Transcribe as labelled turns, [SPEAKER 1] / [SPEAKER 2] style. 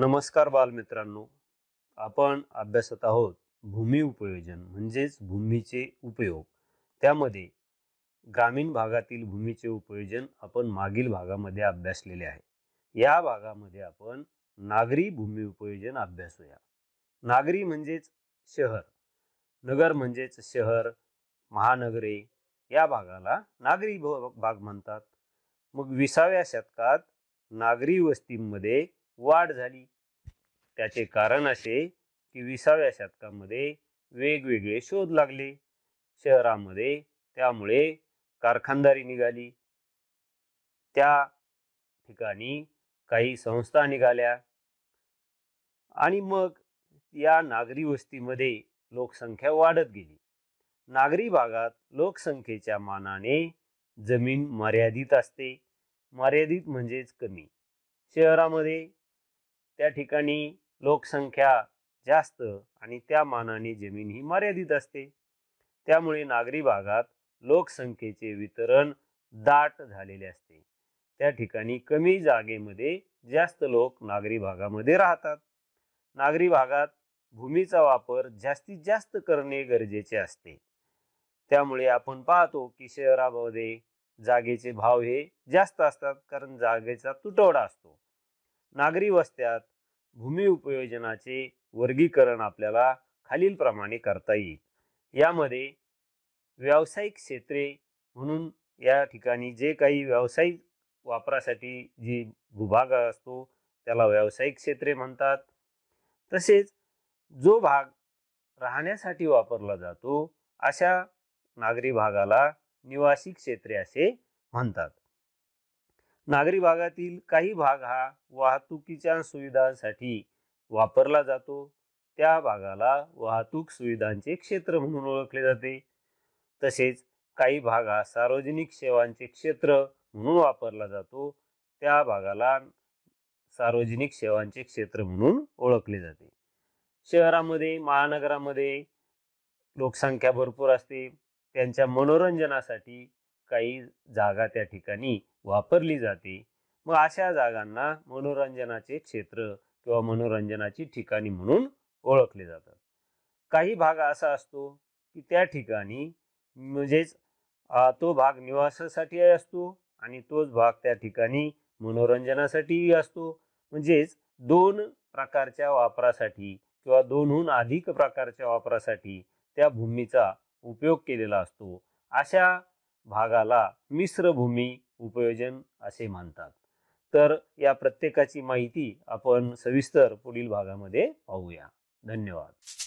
[SPEAKER 1] नमस्कार बालमित्रांनो आपण अभ्यासत आहोत भूमी उपयोजन म्हणजेच भूमीचे उपयोग त्यामध्ये ग्रामीण भागातील भूमीचे उपयोजन आपण मागील भागामध्ये अभ्यासलेले आहे या भागामध्ये आपण नागरी भूमी उपयोजन अभ्यासूया नागरी म्हणजेच शहर नगर म्हणजेच शहर महानगरे या भागाला नागरी भाग म्हणतात मग विसाव्या शतकात नागरी वस्तीमध्ये वाढ झाली त्याचे कारण असे की विसाव्या शतकामध्ये वेगवेगळे शोध लागले शहरामध्ये त्यामुळे कारखानदारी निघाली त्या ठिकाणी काही संस्था निघाल्या आणि मग या नागरी वस्तीमध्ये लोकसंख्या वाढत गेली नागरी भागात लोकसंख्येच्या मानाने जमीन मर्यादित असते मर्यादित म्हणजेच कमी शहरामध्ये त्या ठिकाणी लोकसंख्या जास्त आणि त्या मानाने जमीन ही मर्यादित असते त्यामुळे नागरी भागात लोकसंख्येचे वितरण दाट झालेले असते त्या ठिकाणी कमी जागेमध्ये जास्त लोक नागरी भागामध्ये राहतात नागरी भागात भूमीचा वापर जास्तीत जास्त करणे गरजेचे असते त्यामुळे आपण पाहतो की शहरामध्ये जागेचे भाव हे जास्त असतात कारण जागेचा तुटवडा असतो नागरी वस्त्यात भूमी उपयोजनाचे वर्गीकरण आपल्याला खालीलप्रमाणे करता येईल यामध्ये व्यावसायिक क्षेत्रे म्हणून या ठिकाणी जे काही व्यावसायिक वापरासाठी जी भूभाग असतो त्याला व्यावसायिक क्षेत्रे म्हणतात तसेच जो भाग राहण्यासाठी वापरला जातो अशा नागरी भागाला निवासी क्षेत्रे असे म्हणतात नागरी भागातील काही भाग हा वाहतुकीच्या सुविधांसाठी वापरला जातो त्या भागाला वाहतूक सुविधांचे क्षेत्र म्हणून ओळखले जाते तसेच काही भाग हा सार्वजनिक सेवांचे क्षेत्र म्हणून वापरला जातो त्या भागाला सार्वजनिक सेवांचे क्षेत्र म्हणून ओळखले जाते शहरामध्ये महानगरामध्ये लोकसंख्या भरपूर असते त्यांच्या मनोरंजनासाठी काही जागा त्या ठिकाणी वापरली जाते मग अशा जागांना मनोरंजनाचे क्षेत्र किंवा मनोरंजनाची ठिकाणी म्हणून ओळखले जातात काही भाग असा असतो की त्या ठिकाणी म्हणजेच तो भाग निवासासाठी असतो आणि तोच भाग त्या ठिकाणी मनोरंजनासाठीही असतो म्हणजेच दोन प्रकारच्या वापरासाठी किंवा दोनहून अधिक प्रकारच्या वापरासाठी त्या भूमीचा उपयोग केलेला असतो अशा भागाला मिश्रभूमी उपयोजन असे मानतात तर या प्रत्येकाची माहिती आपण सविस्तर पुढील भागामध्ये पाहूया धन्यवाद